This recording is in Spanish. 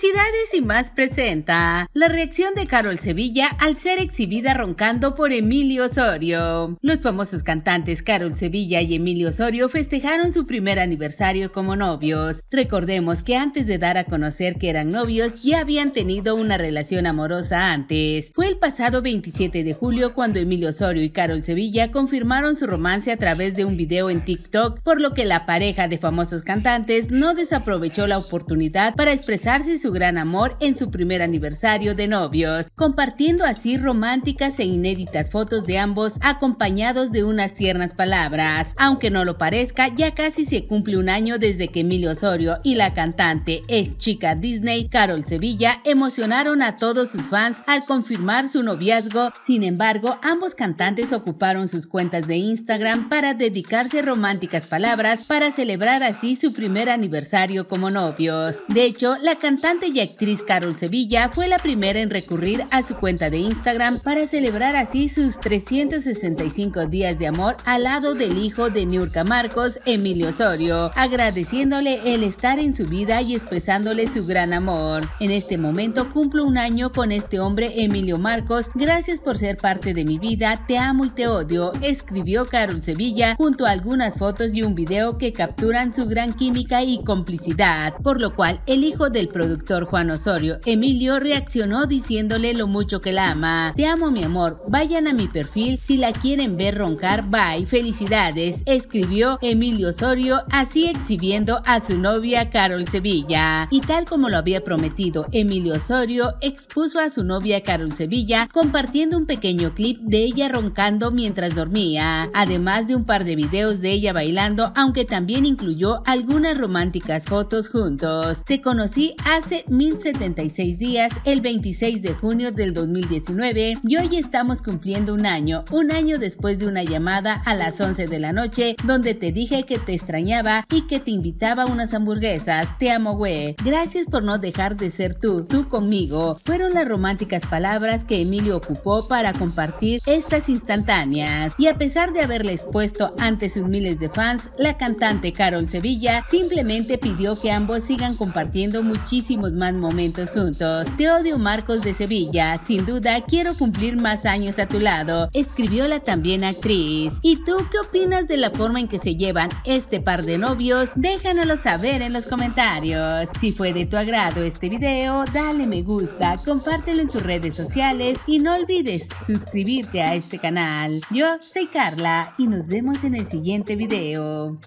Felicidades y más presenta la reacción de Carol Sevilla al ser exhibida roncando por Emilio Osorio. Los famosos cantantes Carol Sevilla y Emilio Osorio festejaron su primer aniversario como novios. Recordemos que antes de dar a conocer que eran novios ya habían tenido una relación amorosa antes. Fue el pasado 27 de julio cuando Emilio Osorio y Carol Sevilla confirmaron su romance a través de un video en TikTok, por lo que la pareja de famosos cantantes no desaprovechó la oportunidad para expresarse su gran amor en su primer aniversario de novios, compartiendo así románticas e inéditas fotos de ambos acompañados de unas tiernas palabras. Aunque no lo parezca, ya casi se cumple un año desde que Emilio Osorio y la cantante ex chica Disney Carol Sevilla emocionaron a todos sus fans al confirmar su noviazgo. Sin embargo, ambos cantantes ocuparon sus cuentas de Instagram para dedicarse románticas palabras para celebrar así su primer aniversario como novios. De hecho, la cantante y actriz Carol Sevilla fue la primera en recurrir a su cuenta de Instagram para celebrar así sus 365 días de amor al lado del hijo de Niurka Marcos, Emilio Osorio, agradeciéndole el estar en su vida y expresándole su gran amor. En este momento cumplo un año con este hombre, Emilio Marcos. Gracias por ser parte de mi vida, te amo y te odio, escribió Carol Sevilla junto a algunas fotos y un video que capturan su gran química y complicidad, por lo cual el hijo del productor Juan Osorio, Emilio reaccionó diciéndole lo mucho que la ama. Te amo mi amor, vayan a mi perfil si la quieren ver roncar, bye, felicidades, escribió Emilio Osorio así exhibiendo a su novia Carol Sevilla. Y tal como lo había prometido, Emilio Osorio expuso a su novia Carol Sevilla compartiendo un pequeño clip de ella roncando mientras dormía, además de un par de videos de ella bailando, aunque también incluyó algunas románticas fotos juntos. Te conocí hace hace 1076 días, el 26 de junio del 2019, y hoy estamos cumpliendo un año, un año después de una llamada a las 11 de la noche, donde te dije que te extrañaba y que te invitaba a unas hamburguesas. Te amo, güey. Gracias por no dejar de ser tú, tú conmigo. Fueron las románticas palabras que Emilio ocupó para compartir estas instantáneas. Y a pesar de haberle puesto ante sus miles de fans, la cantante Carol Sevilla simplemente pidió que ambos sigan compartiendo muchísimo más momentos juntos. Te odio Marcos de Sevilla, sin duda quiero cumplir más años a tu lado, escribió la también actriz. ¿Y tú qué opinas de la forma en que se llevan este par de novios? Déjanoslo saber en los comentarios. Si fue de tu agrado este video, dale me gusta, compártelo en tus redes sociales y no olvides suscribirte a este canal. Yo soy Carla y nos vemos en el siguiente video.